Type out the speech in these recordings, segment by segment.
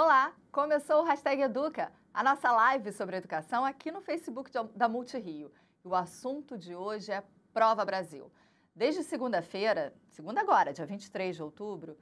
Olá, começou o Hashtag Educa, a nossa live sobre educação aqui no Facebook da Multirio. o assunto de hoje é Prova Brasil. Desde segunda-feira, segunda agora, dia 23 de outubro,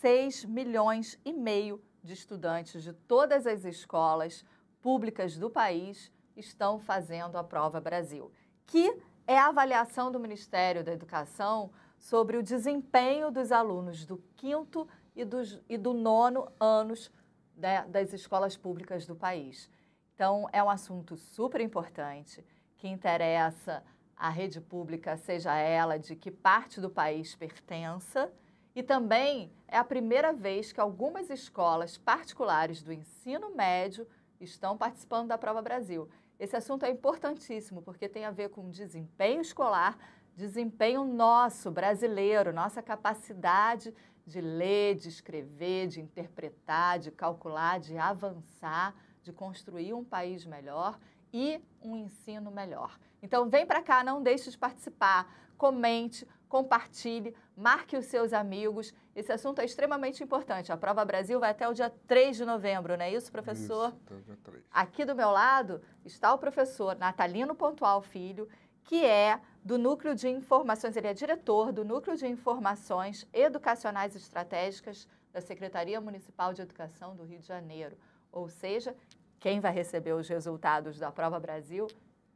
6 milhões e meio de estudantes de todas as escolas públicas do país estão fazendo a Prova Brasil, que é a avaliação do Ministério da Educação sobre o desempenho dos alunos do quinto e, e do nono anos da, das escolas públicas do país. Então, é um assunto super importante que interessa a rede pública, seja ela de que parte do país pertença, e também é a primeira vez que algumas escolas particulares do ensino médio estão participando da Prova Brasil. Esse assunto é importantíssimo porque tem a ver com desempenho escolar, desempenho nosso, brasileiro, nossa capacidade de ler, de escrever, de interpretar, de calcular, de avançar, de construir um país melhor e um ensino melhor. Então vem para cá, não deixe de participar, comente, compartilhe, marque os seus amigos. Esse assunto é extremamente importante. A Prova Brasil vai até o dia 3 de novembro, não é isso, professor? Isso, até o dia 3. Aqui do meu lado está o professor Natalino Pontual Filho, que é do Núcleo de Informações, ele é diretor do Núcleo de Informações Educacionais Estratégicas da Secretaria Municipal de Educação do Rio de Janeiro. Ou seja, quem vai receber os resultados da Prova Brasil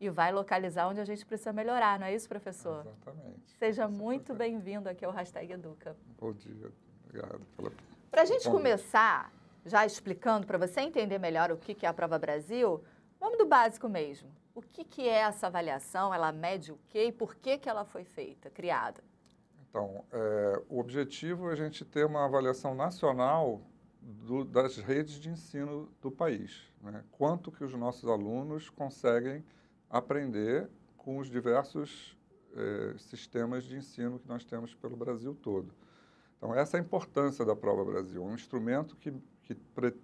e vai localizar onde a gente precisa melhorar, não é isso, professor? Exatamente. Seja muito bem-vindo aqui ao Hashtag Educa. Bom dia, obrigado pela. Para a gente começar, já explicando, para você entender melhor o que é a Prova Brasil, vamos do básico mesmo. O que, que é essa avaliação? Ela mede o quê e por que, que ela foi feita, criada? Então, é, o objetivo é a gente ter uma avaliação nacional do, das redes de ensino do país. Né? Quanto que os nossos alunos conseguem aprender com os diversos é, sistemas de ensino que nós temos pelo Brasil todo. Então, essa é a importância da Prova Brasil, um instrumento que, que pre,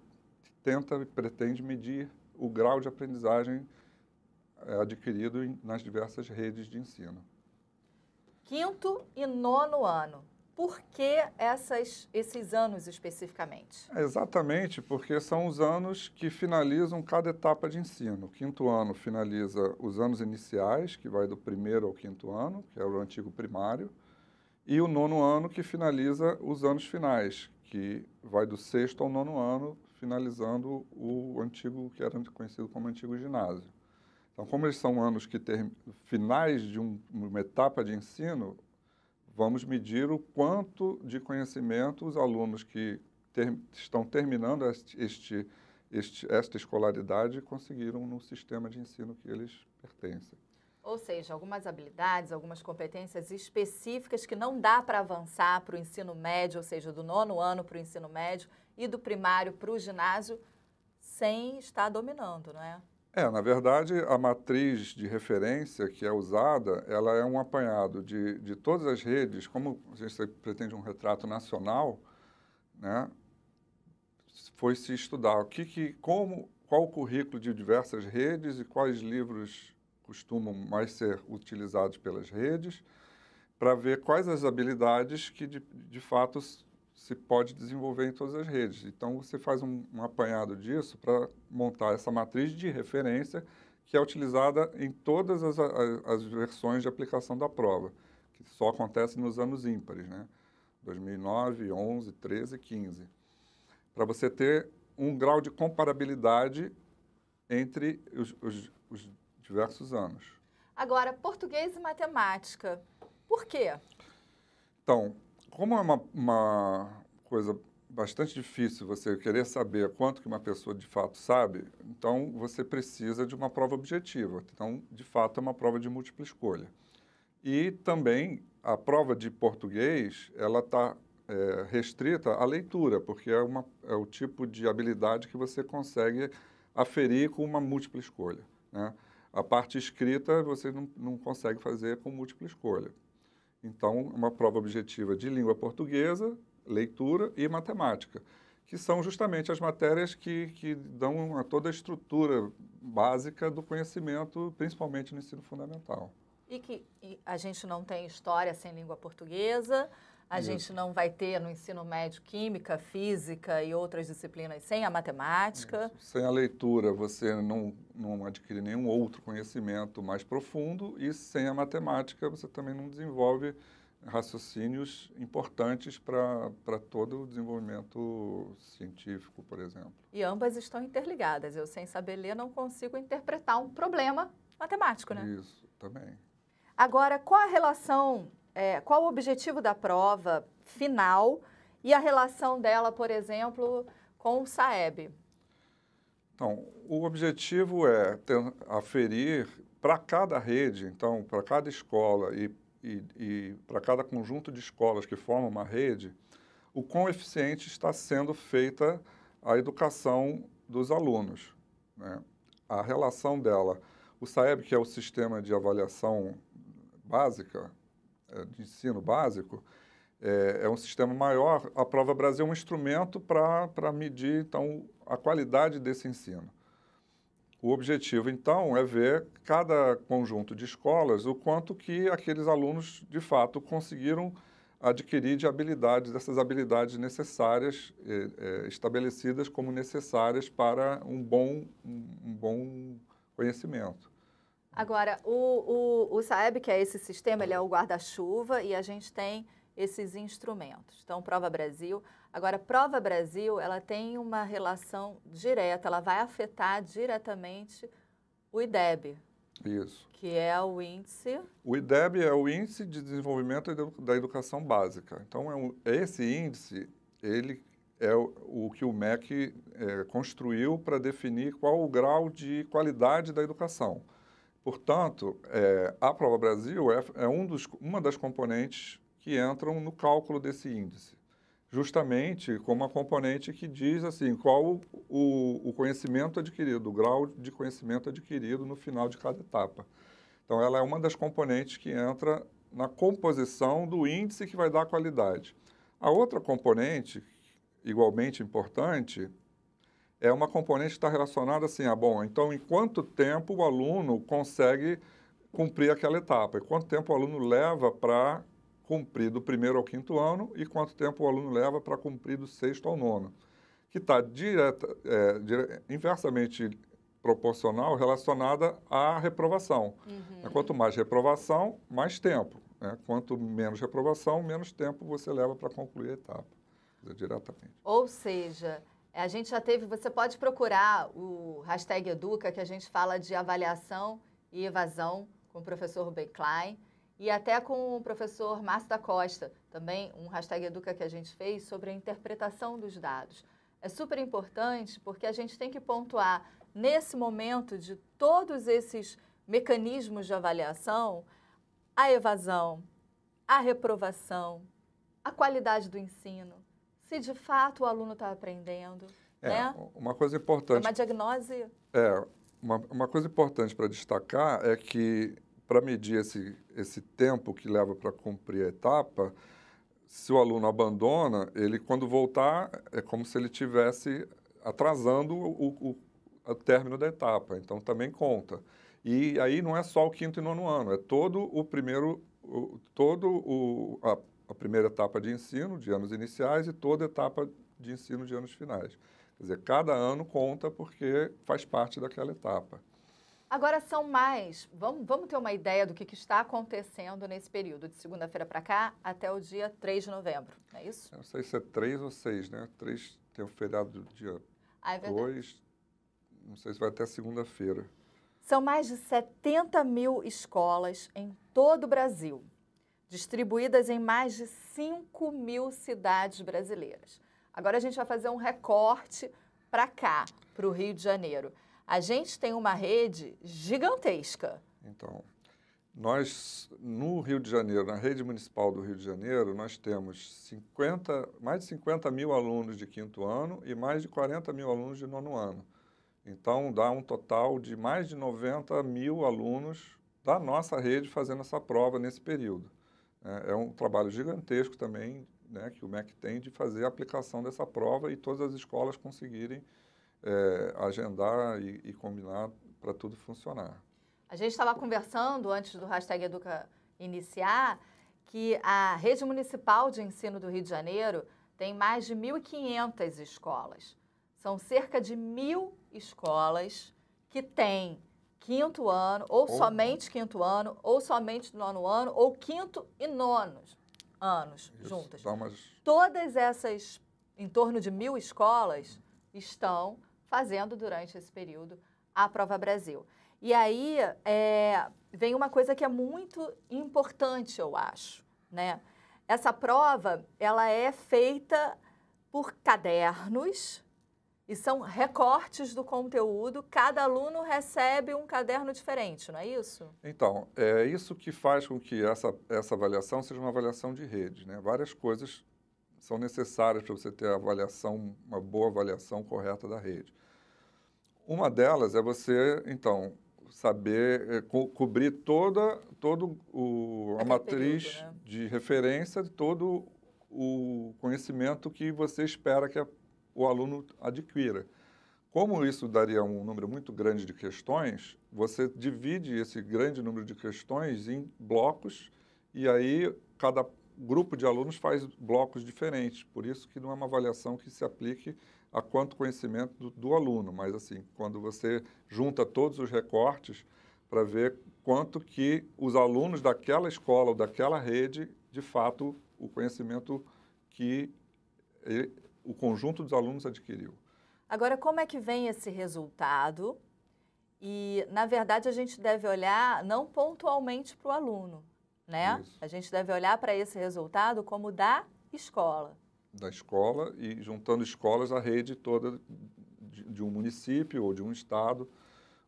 tenta e pretende medir o grau de aprendizagem é adquirido em, nas diversas redes de ensino. Quinto e nono ano. Por que essas, esses anos especificamente? É exatamente, porque são os anos que finalizam cada etapa de ensino. O quinto ano finaliza os anos iniciais, que vai do primeiro ao quinto ano, que é o antigo primário, e o nono ano, que finaliza os anos finais, que vai do sexto ao nono ano, finalizando o antigo, que era conhecido como antigo ginásio. Então, como eles são anos que ter, finais de um, uma etapa de ensino, vamos medir o quanto de conhecimento os alunos que ter, estão terminando este, este, este, esta escolaridade conseguiram no sistema de ensino que eles pertencem. Ou seja, algumas habilidades, algumas competências específicas que não dá para avançar para o ensino médio, ou seja, do nono ano para o ensino médio e do primário para o ginásio, sem estar dominando, não é? É, na verdade, a matriz de referência que é usada, ela é um apanhado de, de todas as redes, como a gente pretende um retrato nacional, né? Foi se estudar o que, que como, qual o currículo de diversas redes e quais livros costumam mais ser utilizados pelas redes, para ver quais as habilidades que de, de fato se pode desenvolver em todas as redes. Então, você faz um, um apanhado disso para montar essa matriz de referência que é utilizada em todas as, as, as, versões de aplicação da prova, que só acontece nos anos ímpares, né? 2009, 11, 13, 15. Para você ter um grau de comparabilidade entre os, os, os diversos anos. Agora, português e matemática. Por quê? Então, como é uma, uma coisa bastante difícil você querer saber quanto que uma pessoa de fato sabe, então você precisa de uma prova objetiva. Então, de fato, é uma prova de múltipla escolha. E também a prova de português, ela está é, restrita à leitura, porque é, uma, é o tipo de habilidade que você consegue aferir com uma múltipla escolha. Né? A parte escrita você não, não consegue fazer com múltipla escolha. Então, uma prova objetiva de língua portuguesa, leitura e matemática, que são justamente as matérias que, que dão a toda a estrutura básica do conhecimento, principalmente no ensino fundamental. E que e a gente não tem história sem língua portuguesa, a gente não vai ter no ensino médio química, física e outras disciplinas sem a matemática. Isso. Sem a leitura, você não, não adquire nenhum outro conhecimento mais profundo, e sem a matemática, você também não desenvolve raciocínios importantes para todo o desenvolvimento científico, por exemplo. E ambas estão interligadas. Eu, sem saber ler, não consigo interpretar um problema matemático, né? Isso, também. Agora, qual a relação é, qual o objetivo da prova final e a relação dela, por exemplo, com o SAEB? Então, o objetivo é ter, aferir para cada rede, então, para cada escola e, e, e para cada conjunto de escolas que formam uma rede, o quão eficiente está sendo feita a educação dos alunos. Né? A relação dela. O SAEB, que é o Sistema de Avaliação Básica, eh, de ensino básico, é, é, um sistema maior. A Prova Brasil é um instrumento para medir então, a qualidade desse ensino. O objetivo, então, é ver cada conjunto de escolas o quanto que aqueles alunos, de fato, conseguiram adquirir de habilidades, dessas habilidades necessárias, eh, estabelecidas como necessárias para um bom, um, um bom conhecimento. Agora, o, o, o SAEB, que é esse sistema, ele é o guarda-chuva e a gente tem esses instrumentos. Então, Prova Brasil. Agora, Prova Brasil, ela tem uma relação direta, ela vai afetar diretamente o IDEB. Isso. Que é o índice... O IDEB é o Índice de Desenvolvimento da Educação Básica. Então, é um, esse índice, ele é o, o que o MEC é, construiu para definir qual o grau de qualidade da educação. Portanto, é, a Prova Brasil é, é um dos, uma das componentes que entram no cálculo desse índice, justamente como a componente que diz assim qual o, o conhecimento adquirido, o grau de conhecimento adquirido no final de cada etapa. Então, ela é uma das componentes que entra na composição do índice que vai dar a qualidade. A outra componente, igualmente importante, é uma componente que está relacionada assim, a bom, então em quanto tempo o aluno consegue cumprir aquela etapa? E quanto tempo o aluno leva para cumprir do primeiro ao quinto ano e quanto tempo o aluno leva para cumprir do sexto ao nono? Que está direta, é, dire, inversamente proporcional relacionada à reprovação. Uhum. É, quanto mais reprovação, mais tempo. Né? Quanto menos reprovação, menos tempo você leva para concluir a etapa, diretamente. Ou seja, é, a gente já teve, você pode procurar o hashtag Educa, que a gente fala de avaliação e evasão com o professor Ruben Klein e até com o professor Márcio da Costa, também um hashtag Educa que a gente fez sobre a interpretação dos dados. É super importante porque a gente tem que pontuar nesse momento de todos esses mecanismos de avaliação a evasão, a reprovação, a qualidade do ensino se de fato o aluno está aprendendo. É, né? uma coisa importante. É uma diagnose. É, uma, uma coisa importante para destacar é que para medir esse, esse tempo que leva para cumprir a etapa, se o aluno abandona, ele quando voltar é como se ele tivesse atrasando o, o, o término da etapa, então também conta. E aí não é só o quinto e nono ano, é todo o primeiro, o, todo o, a a primeira etapa de ensino, de anos iniciais, e toda a etapa de ensino de anos finais. Quer dizer, cada ano conta porque faz parte daquela etapa. Agora são mais, vamos, vamos ter uma ideia do que, que está acontecendo nesse período, de segunda-feira para cá até o dia 3 de novembro, não é isso? não sei se é 3 ou 6, né? 3 tem o feriado do dia ah, é 2, não sei se vai até segunda-feira. São mais de 70 mil escolas em todo o Brasil distribuídas em mais de 5 mil cidades brasileiras. Agora a gente vai fazer um recorte para cá, para o Rio de Janeiro. A gente tem uma rede gigantesca. Então, nós, no Rio de Janeiro, na rede municipal do Rio de Janeiro, nós temos 50, mais de 50 mil alunos de quinto ano e mais de 40 mil alunos de nono ano. Então, dá um total de mais de 90 mil alunos da nossa rede fazendo essa prova nesse período. É, é um trabalho gigantesco também né, que o MEC tem de fazer a aplicação dessa prova e todas as escolas conseguirem é, agendar e, e combinar para tudo funcionar. A gente estava conversando antes do hashtag Educa iniciar que a rede municipal de ensino do Rio de Janeiro tem mais de 1.500 escolas. São cerca de mil escolas que têm quinto ano, ou, ou somente quinto ano, ou somente nono ano, ou quinto e nono anos Isso, juntas. Todas essas, em torno de mil escolas, estão fazendo durante esse período a Prova Brasil. E aí é, vem uma coisa que é muito importante, eu acho, né? Essa prova, ela é feita por cadernos, e são recortes do conteúdo, cada aluno recebe um caderno diferente, não é isso? Então, é isso que faz com que essa, essa avaliação seja uma avaliação de rede. Né? Várias coisas são necessárias para você ter avaliação, uma boa avaliação correta da rede. Uma delas é você, então, saber é, co cobrir toda todo o, a matriz período, né? de referência de todo o conhecimento que você espera que a o aluno adquira. Como isso daria um número muito grande de questões, você divide esse grande número de questões em blocos e aí cada grupo de alunos faz blocos diferentes. Por isso que não é uma avaliação que se aplique a quanto conhecimento do, do aluno, mas assim, quando você junta todos os recortes para ver quanto que os alunos daquela escola ou daquela rede, de fato, o conhecimento que o conjunto dos alunos adquiriu. Agora, como é que vem esse resultado? E, na verdade, a gente deve olhar não pontualmente para o aluno, né? Isso. A gente deve olhar para esse resultado como da escola. Da escola e juntando escolas a rede toda de, de um município ou de um estado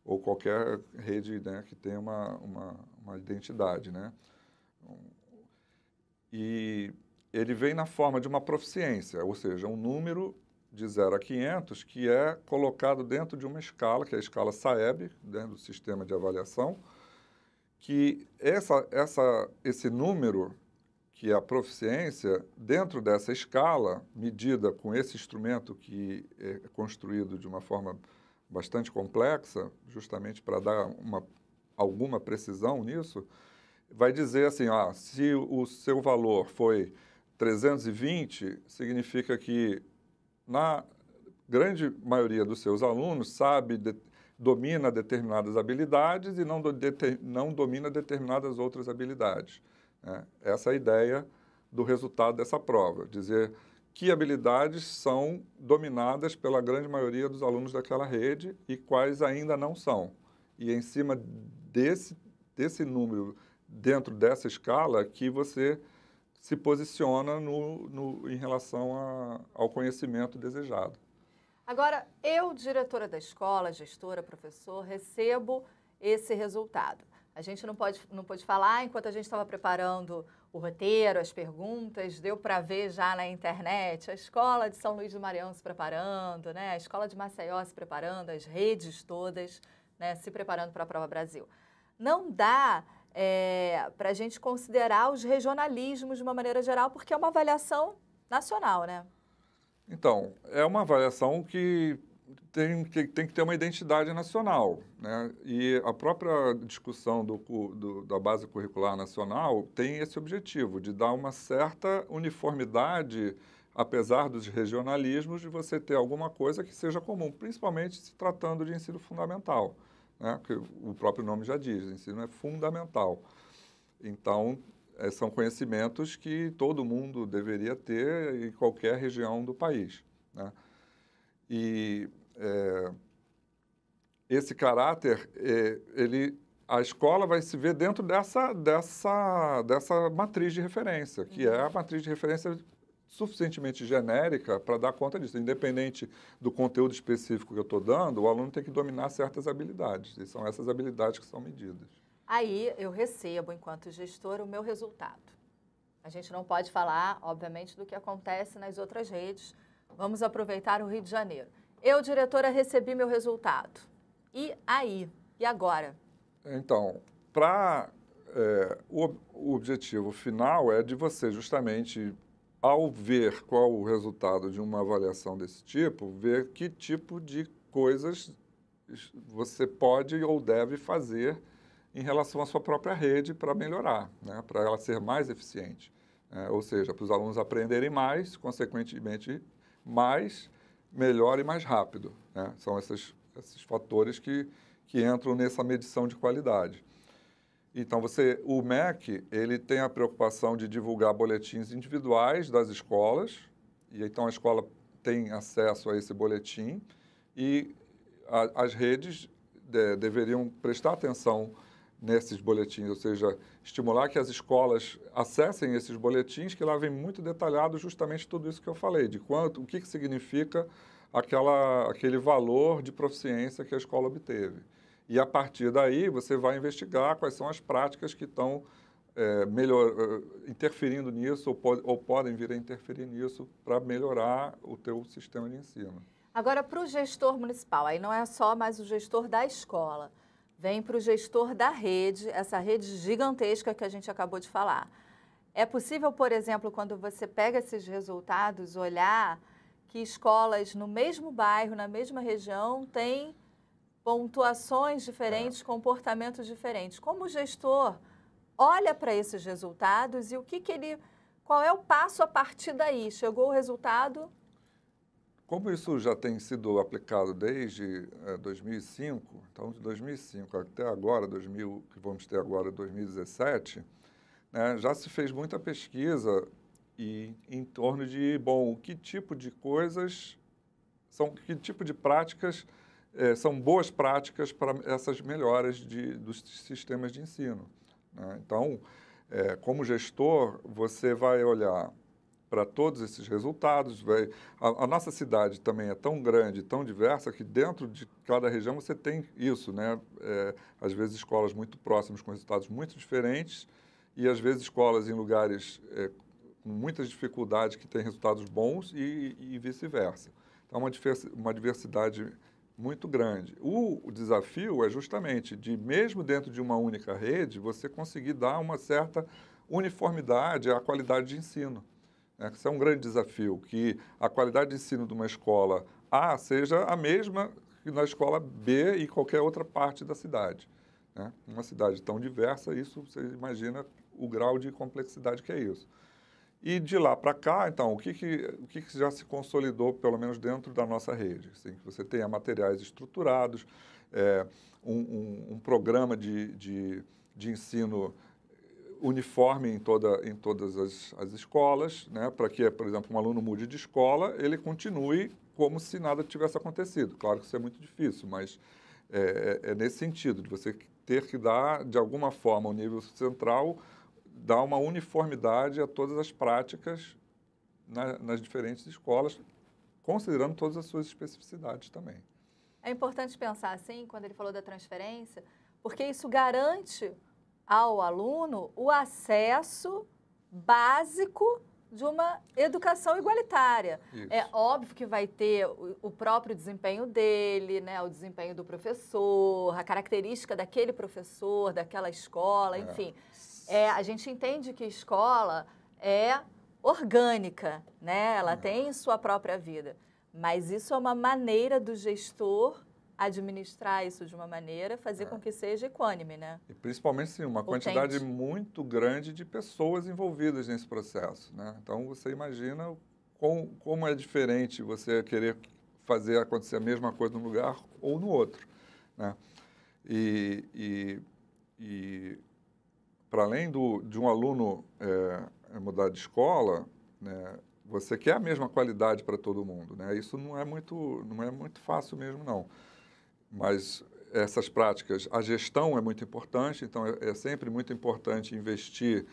ou qualquer rede né, que tenha uma, uma, uma identidade, né? E ele vem na forma de uma proficiência, ou seja, um número de 0 a 500 que é colocado dentro de uma escala, que é a escala SAEB, dentro né, do sistema de avaliação, que essa, essa, esse número, que é a proficiência, dentro dessa escala, medida com esse instrumento que é construído de uma forma bastante complexa, justamente para dar uma, alguma precisão nisso, vai dizer assim, ah, se o seu valor foi 320 significa que, na grande maioria dos seus alunos, sabe, de, domina determinadas habilidades e não, do, de, não domina determinadas outras habilidades. Né? Essa é a ideia do resultado dessa prova, dizer que habilidades são dominadas pela grande maioria dos alunos daquela rede e quais ainda não são. E é em cima desse, desse número, dentro dessa escala, que você se posiciona no, no em relação a, ao conhecimento desejado. Agora, eu, diretora da escola, gestora, professor, recebo esse resultado. A gente não pode, não pode falar enquanto a gente estava preparando o roteiro, as perguntas, deu para ver já na internet a escola de São Luís do Maranhão se preparando, né? a escola de Maceió se preparando, as redes todas né? se preparando para a Prova Brasil. Não dá é, para a gente considerar os regionalismos de uma maneira geral, porque é uma avaliação nacional, né? Então, é uma avaliação que tem, que, tem que ter uma identidade nacional. Né? E a própria discussão do, do, da base curricular nacional tem esse objetivo, de dar uma certa uniformidade, apesar dos regionalismos, de você ter alguma coisa que seja comum, principalmente se tratando de ensino fundamental né? o próprio nome já diz, o ensino é fundamental. Então, eh, são conhecimentos que todo mundo deveria ter em qualquer região do país. Né? E é, esse caráter, é, ele, a escola vai se ver dentro dessa, dessa, dessa matriz de referência, que é a uhum. matriz de referência suficientemente genérica para dar conta disso. Independente do conteúdo específico que eu estou dando, o aluno tem que dominar certas habilidades, e são essas habilidades que são medidas. Aí eu recebo, enquanto gestor, o meu resultado. A gente não pode falar, obviamente, do que acontece nas outras redes. Vamos aproveitar o Rio de Janeiro. Eu, diretora, recebi meu resultado. E aí? E agora? Então, para. É, o, o objetivo final é de você justamente ao ver qual o resultado de uma avaliação desse tipo, ver que tipo de coisas você pode ou deve fazer em relação à sua própria rede para melhorar, né? para ela ser mais eficiente. É, ou seja, para os alunos aprenderem mais, consequentemente, mais, melhor e mais rápido. Né? São esses, esses fatores que, que entram nessa medição de qualidade. Então, você, o MEC ele tem a preocupação de divulgar boletins individuais das escolas, e então a escola tem acesso a esse boletim, e a, as redes de, é, deveriam prestar atenção nesses boletins, ou seja, estimular que as escolas acessem esses boletins, que lá vem muito detalhado justamente tudo isso que eu falei, de quanto, o que, que significa aquela, aquele valor de proficiência que a escola obteve. E a partir daí você vai investigar quais são as práticas que estão é, melhor, eh, interferindo nisso ou, ou podem vir a interferir nisso para melhorar o teu sistema de ensino. Agora, para o gestor municipal, aí não é só mais o gestor da escola, vem para o gestor da rede, essa rede gigantesca que a gente acabou de falar. É possível, por exemplo, quando você pega esses resultados, olhar que escolas no mesmo bairro, na mesma região, têm pontuações diferentes, é. comportamentos diferentes. Como o gestor olha para esses resultados e o que, que ele. Qual é o passo a partir daí? Chegou o resultado? Como isso já tem sido aplicado desde é, eh, 2005, então de 2005 até agora, 2000, que vamos ter agora 2017, né, já se fez muita pesquisa e, em torno de, bom, que tipo de coisas, são que tipo de práticas é, são boas práticas para essas melhoras de, dos sistemas de ensino. Né? Então, é, como gestor, você vai olhar para todos esses resultados. Vai, a, a, nossa cidade também é tão grande, tão diversa, que dentro de cada região você tem isso, né? É, às vezes escolas muito próximas com resultados muito diferentes e às vezes escolas em lugares é, com muitas dificuldades que têm resultados bons e, e vice-versa. Então, é uma, uma diversidade muito grande. O desafio é justamente de, mesmo dentro de uma única rede, você conseguir dar uma certa uniformidade à qualidade de ensino. É, isso é um grande desafio, que a qualidade de ensino de uma escola A seja a mesma que na escola B e qualquer outra parte da cidade. Né? Uma cidade tão diversa, isso você imagina o grau de complexidade que é isso. E de lá para cá, então, o que, que, o que, que já se consolidou, pelo menos dentro da nossa rede? Assim, que você tenha materiais estruturados, é, um, um, um, programa de, de, de, ensino uniforme em, toda, em todas as, as escolas, né, para que, por exemplo, um aluno mude de escola, ele continue como se nada tivesse acontecido. Claro que isso é muito difícil, mas é, é, é nesse sentido, de você ter que dar, de alguma forma, ao nível central, dar uma uniformidade a todas as práticas na, nas diferentes escolas, considerando todas as suas especificidades também. É importante pensar assim, quando ele falou da transferência, porque isso garante ao aluno o acesso básico de uma educação igualitária. Isso. É óbvio que vai ter o, próprio desempenho dele, né, o desempenho do professor, a característica daquele professor, daquela escola, é. enfim é, a gente entende que escola é orgânica, né? Ela uhum. tem sua própria vida. Mas isso é uma maneira do gestor administrar isso de uma maneira, fazer é. com que seja equânime, né? E principalmente, sim, uma Potente. quantidade muito grande de pessoas envolvidas nesse processo, né? Então, você imagina com, como é diferente você querer fazer acontecer a mesma coisa num lugar ou no outro, né? E, e além do, de um aluno é, mudar de escola, né, você quer a mesma qualidade para todo mundo, né? Isso não é muito, não é muito fácil mesmo não. Mas essas práticas, a gestão é muito importante, então é, é sempre muito importante investir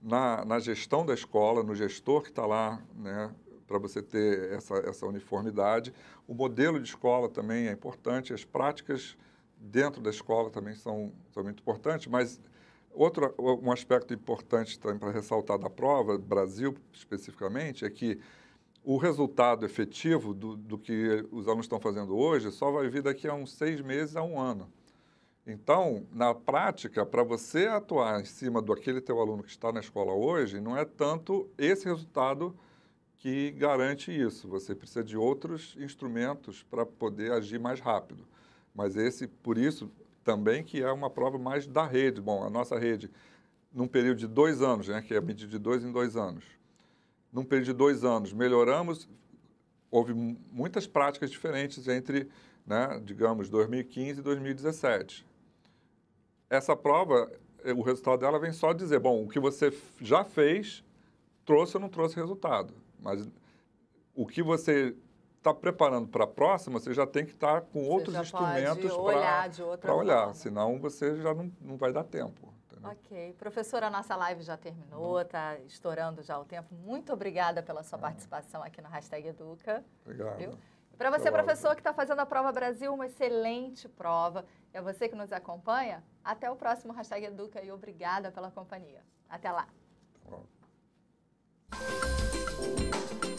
na, na, gestão da escola, no gestor que está lá, né? Para você ter essa, essa uniformidade. O modelo de escola também é importante, as práticas dentro da escola também são, são muito importantes, mas Outro um aspecto importante também para ressaltar da prova, Brasil especificamente, é que o resultado efetivo do, do que os alunos estão fazendo hoje só vai vir daqui a uns seis meses a um ano. Então, na prática, para você atuar em cima do aquele teu aluno que está na escola hoje, não é tanto esse resultado que garante isso. Você precisa de outros instrumentos para poder agir mais rápido. Mas esse, por isso, também, que é uma prova mais da rede. Bom, a nossa rede, num período de dois anos, né, que é medida de dois em dois anos, num período de dois anos, melhoramos, houve muitas práticas diferentes entre, né, digamos, 2015 e 2017. Essa prova, eh, o resultado dela vem só dizer, bom, o que você já fez trouxe ou não trouxe resultado, mas o que você está preparando para a próxima, você já tem que estar tá com você outros instrumentos para olhar, pra olhar forma. senão você já não, não vai dar tempo. Ok. Professora, a nossa live já terminou, está uhum. estourando já o tempo. Muito obrigada pela sua é. participação aqui no Hashtag Educa. Obrigado. Para você, professor, que está fazendo a Prova Brasil, uma excelente prova. E a você que nos acompanha, até o próximo Hashtag Educa e obrigada pela companhia. Até lá. Tá